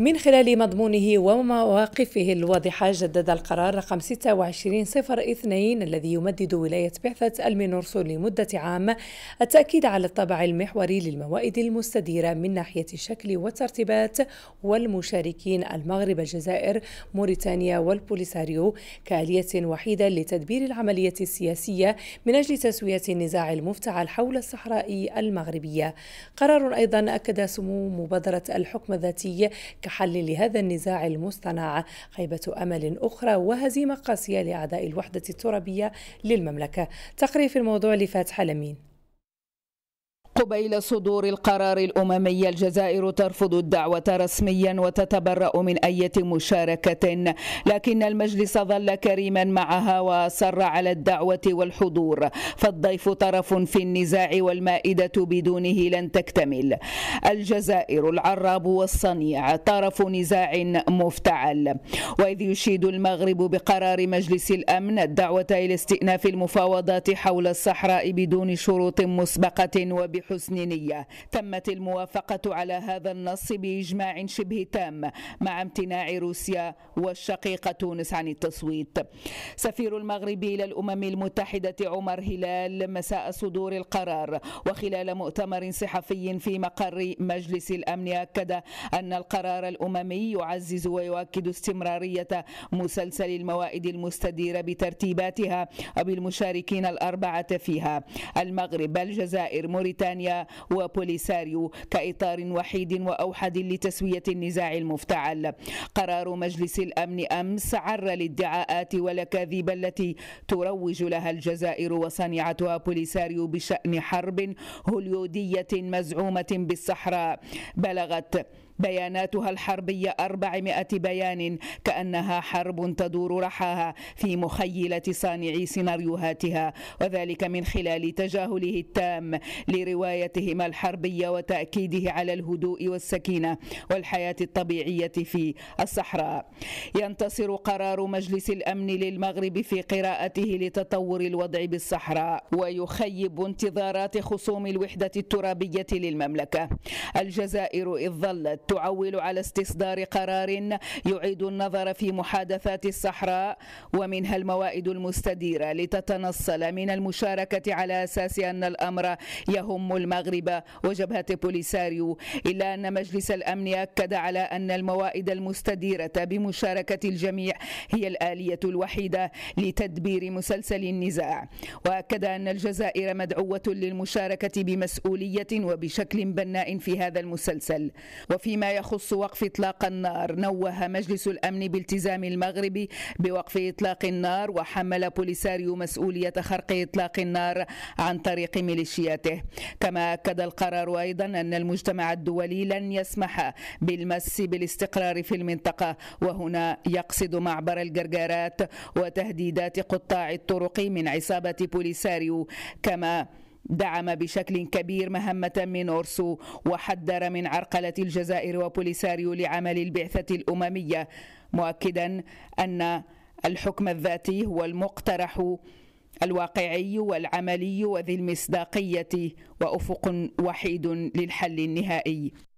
من خلال مضمونه ومواقفه الواضحة جدد القرار رقم 2602 الذي يمدد ولاية بعثة المينورسو لمدة عام التأكيد على الطابع المحوري للموائد المستديرة من ناحية الشكل والترتيبات والمشاركين المغرب الجزائر موريتانيا والبوليساريو كآلية وحيدة لتدبير العملية السياسية من أجل تسوية النزاع المفتعل حول الصحراء المغربية قرار أيضا أكد سمو مبادرة الحكم الذاتي حل لهذا النزاع المصطنع خيبة أمل أخرى وهزيمة قاسية لأعداء الوحدة الترابية للمملكة تقرير في الموضوع لفاتحة لمين قبيل صدور القرار الأممي الجزائر ترفض الدعوة رسميا وتتبرأ من أي مشاركة لكن المجلس ظل كريما معها وأصر على الدعوة والحضور فالضيف طرف في النزاع والمائدة بدونه لن تكتمل الجزائر العراب والصنيع طرف نزاع مفتعل وإذ يشيد المغرب بقرار مجلس الأمن الدعوة إلى استئناف المفاوضات حول الصحراء بدون شروط مسبقة وبحضور حسن نية تمت الموافقة على هذا النص بإجماع شبه تام مع امتناع روسيا والشقيقة تونس عن التصويت سفير المغرب إلى الأمم المتحدة عمر هلال مساء صدور القرار وخلال مؤتمر صحفي في مقر مجلس الأمن أكد أن القرار الأممي يعزز ويؤكد استمرارية مسلسل الموائد المستديرة بترتيباتها وبالمشاركين الأربعة فيها المغرب الجزائر موريتانيا ألبانيا وبوليساريو كإطار وحيد وأوحد لتسوية النزاع المفتعل قرار مجلس الأمن أمس عر الادعاءات والأكاذيب التي تروج لها الجزائر وصنيعتها بوليساريو بشأن حرب هوليودية مزعومة بالصحراء بلغت بياناتها الحربية 400 بيان كأنها حرب تدور رحاها في مخيلة صانعي سيناريوهاتها وذلك من خلال تجاهله التام لروايتهما الحربية وتأكيده على الهدوء والسكينة والحياة الطبيعية في الصحراء ينتصر قرار مجلس الأمن للمغرب في قراءته لتطور الوضع بالصحراء ويخيب انتظارات خصوم الوحدة الترابية للمملكة الجزائر إذ ظلت تعول على استصدار قرار يعيد النظر في محادثات الصحراء ومنها الموائد المستديرة لتتنصل من المشاركة على أساس أن الأمر يهم المغرب وجبهة بوليساريو إلا أن مجلس الأمن أكد على أن الموائد المستديرة بمشاركة الجميع هي الآلية الوحيدة لتدبير مسلسل النزاع وأكد أن الجزائر مدعوة للمشاركة بمسؤولية وبشكل بناء في هذا المسلسل وفيما فيما يخص وقف إطلاق النار نوه مجلس الأمن بالتزام المغرب بوقف إطلاق النار وحمل بوليساريو مسؤولية خرق إطلاق النار عن طريق ميليشياته كما أكد القرار أيضا أن المجتمع الدولي لن يسمح بالمس بالاستقرار في المنطقة وهنا يقصد معبر الجرجارات وتهديدات قطاع الطرق من عصابة بوليساريو كما دعم بشكل كبير مهمة من أورسو وحذر من عرقلة الجزائر وبوليساريو لعمل البعثة الأممية مؤكدا أن الحكم الذاتي هو المقترح الواقعي والعملي وذي المصداقية وأفق وحيد للحل النهائي